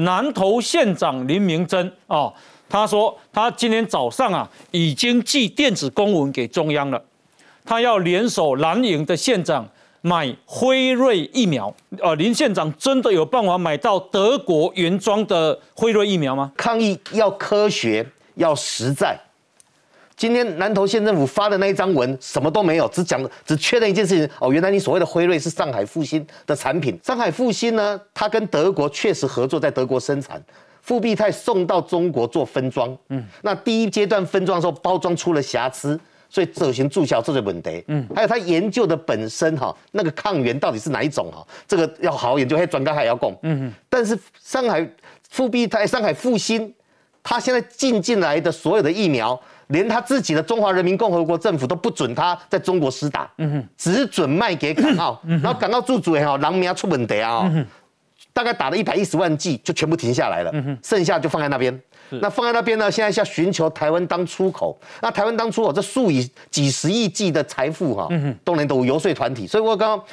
南投县长林明珍哦，他说他今天早上啊，已经寄电子公文给中央了，他要联手南营的县长买辉瑞疫苗。呃，林县长真的有办法买到德国原装的辉瑞疫苗吗？抗疫要科学，要实在。今天南投县政府发的那一张文什么都没有，只讲只确认一件事情哦。原来你所谓的辉瑞是上海复兴的产品，上海复兴呢，它跟德国确实合作在德国生产，复必泰送到中国做分装。嗯，那第一阶段分装的时候包装出了瑕疵，所以走行注销，这是本德。嗯，还有他研究的本身哈，那个抗原到底是哪一种哈，这个要好好研究，还转告海要共。嗯嗯，但是上海复必泰、上海复兴，他现在进进来的所有的疫苗。连他自己的中华人民共和国政府都不准他在中国施打，嗯只准卖给港澳，然后港澳驻主也好，狼免出本的啊。大概打了一百一十万剂，就全部停下来了，嗯剩下就放在那边。那放在那边呢？现在要寻求台湾当出口，那台湾当出口，这数以几十亿计的财富哈，嗯都能都游说团体。所以我刚刚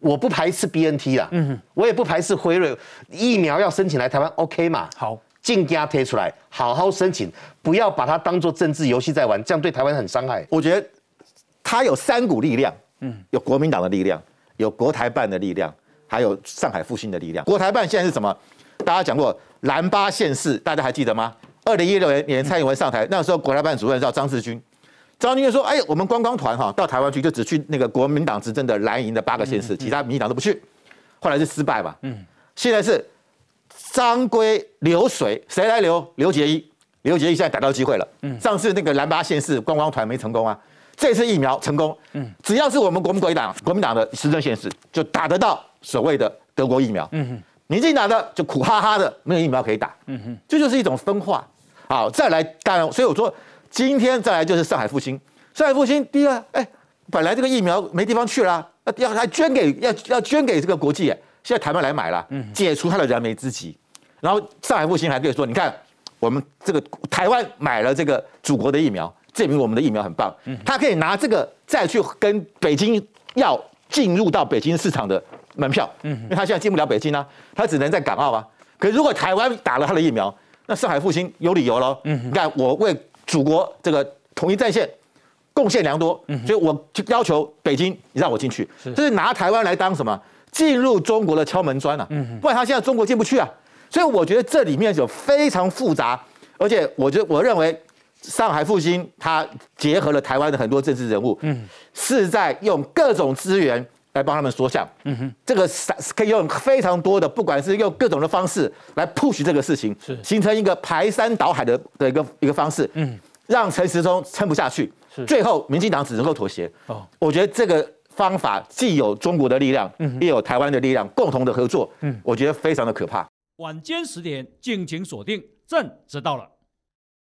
我不排斥 B N T 啦，嗯我也不排斥辉瑞疫苗要申请来台湾，OK 嘛？好。尽给他推出来，好好申请，不要把它当做政治游戏在玩，这样对台湾很伤害。我觉得它有三股力量，嗯，有国民党的力量，有国台办的力量，还有上海复兴的力量。国台办现在是什么？大家讲过蓝八县市，大家还记得吗？二零一六年年蔡英文上台那时候，国台办主任叫张志军，张志军说：“哎，我们观光团哈到台湾去就只去那个国民党执政的蓝营的八个县市，其他民进党都不去。”后来是失败嘛，嗯，现在是。张规流水谁来流？刘杰一，刘杰一现在逮到机会了。嗯，上次那个蓝巴县市观光团没成功啊，这次疫苗成功。嗯，只要是我们国民党，国民党的执政县市，就打得到所谓的德国疫苗。嗯哼，你自己打的就苦哈哈的，没有疫苗可以打。嗯哼，这就是一种分化。好，再来，当然，所以我说今天再来就是上海复兴。上海复兴第二，哎，本来这个疫苗没地方去了，要要来捐给要要捐给这个国际。现在台湾来买了，解除他的燃眉之急，然后上海复兴还可以说，你看我们这个台湾买了这个祖国的疫苗，证明我们的疫苗很棒，他可以拿这个再去跟北京要进入到北京市场的门票，因为他现在进不了北京啊，他只能在港澳啊，可如果台湾打了他的疫苗，那上海复兴有理由喽，你看我为祖国这个统一战线贡献良多，所以我就要求北京，你让我进去，这是拿台湾来当什么？进入中国的敲门砖呐，不然他现在中国进不去啊。所以我觉得这里面有非常复杂，而且我觉得我认为上海复兴他结合了台湾的很多政治人物，嗯，是在用各种资源来帮他们说项，嗯哼，这个是可以用非常多的，不管是用各种的方式来 push 这个事情，是形成一个排山倒海的的一个一个方式，嗯，让陈时中撑不下去，是最后民进党只能够妥协，哦，我觉得这个。方法既有中国的力量，嗯，也有台湾的力量，共同的合作，嗯，我觉得非常的可怕。晚间十点，敬请锁定《朕知道了》。